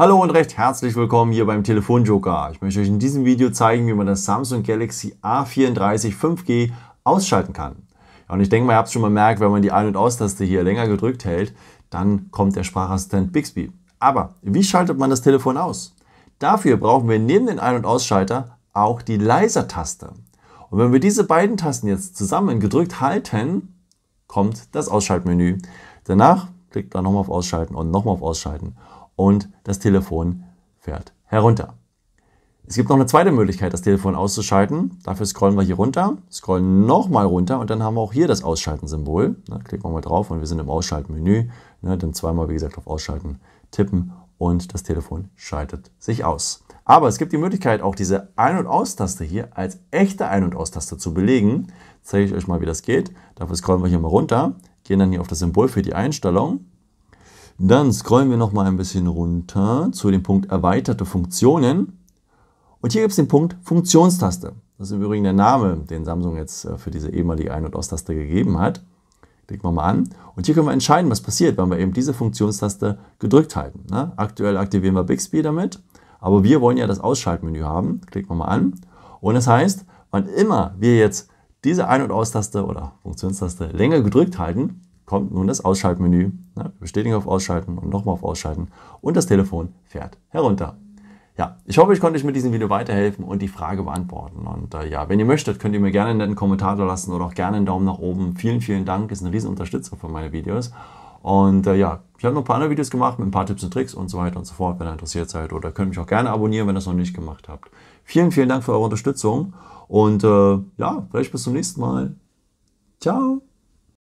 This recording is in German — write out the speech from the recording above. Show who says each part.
Speaker 1: Hallo und recht herzlich willkommen hier beim Telefonjoker. Ich möchte euch in diesem Video zeigen, wie man das Samsung Galaxy A34 5G ausschalten kann. Und ich denke mal, ihr habt es schon mal bemerkt, wenn man die Ein- und Aus-Taste hier länger gedrückt hält, dann kommt der Sprachassistent Bixby. Aber wie schaltet man das Telefon aus? Dafür brauchen wir neben den Ein- und Ausschalter auch die Leiser-Taste. Und wenn wir diese beiden Tasten jetzt zusammen gedrückt halten, kommt das Ausschaltmenü. Danach klickt dann nochmal auf Ausschalten und nochmal auf Ausschalten und das Telefon fährt herunter. Es gibt noch eine zweite Möglichkeit, das Telefon auszuschalten. Dafür scrollen wir hier runter, scrollen nochmal runter und dann haben wir auch hier das Ausschalten-Symbol. Ne, klicken wir mal drauf und wir sind im Ausschalten-Menü. Ne, dann zweimal, wie gesagt, auf Ausschalten tippen und das Telefon schaltet sich aus. Aber es gibt die Möglichkeit, auch diese Ein- und Aus-Taste hier als echte Ein- und Aus-Taste zu belegen. zeige ich euch mal, wie das geht. Dafür scrollen wir hier mal runter, gehen dann hier auf das Symbol für die Einstellung dann scrollen wir noch mal ein bisschen runter zu dem Punkt erweiterte Funktionen. Und hier gibt es den Punkt Funktionstaste. Das ist im Übrigen der Name, den Samsung jetzt äh, für diese ehemalige Ein- und Aus-Taste gegeben hat. Klicken wir mal an. Und hier können wir entscheiden, was passiert, wenn wir eben diese Funktionstaste gedrückt halten. Ne? Aktuell aktivieren wir Bixby damit, aber wir wollen ja das Ausschaltmenü haben. Klicken wir mal an. Und das heißt, wann immer wir jetzt diese Ein- und Aus-Taste oder Funktionstaste länger gedrückt halten, kommt nun das Ausschaltmenü. Ne? Bestätigen auf Ausschalten und nochmal auf Ausschalten. Und das Telefon fährt herunter. Ja, ich hoffe, ich konnte euch mit diesem Video weiterhelfen und die Frage beantworten. Und äh, ja, wenn ihr möchtet, könnt ihr mir gerne einen netten Kommentar da lassen oder auch gerne einen Daumen nach oben. Vielen, vielen Dank. Ist eine riesen Unterstützung für meine Videos. Und äh, ja, ich habe noch ein paar andere Videos gemacht mit ein paar Tipps und Tricks und so weiter und so fort, wenn ihr interessiert seid. Oder könnt mich auch gerne abonnieren, wenn ihr es noch nicht gemacht habt. Vielen, vielen Dank für eure Unterstützung. Und äh, ja, vielleicht bis zum nächsten Mal. Ciao.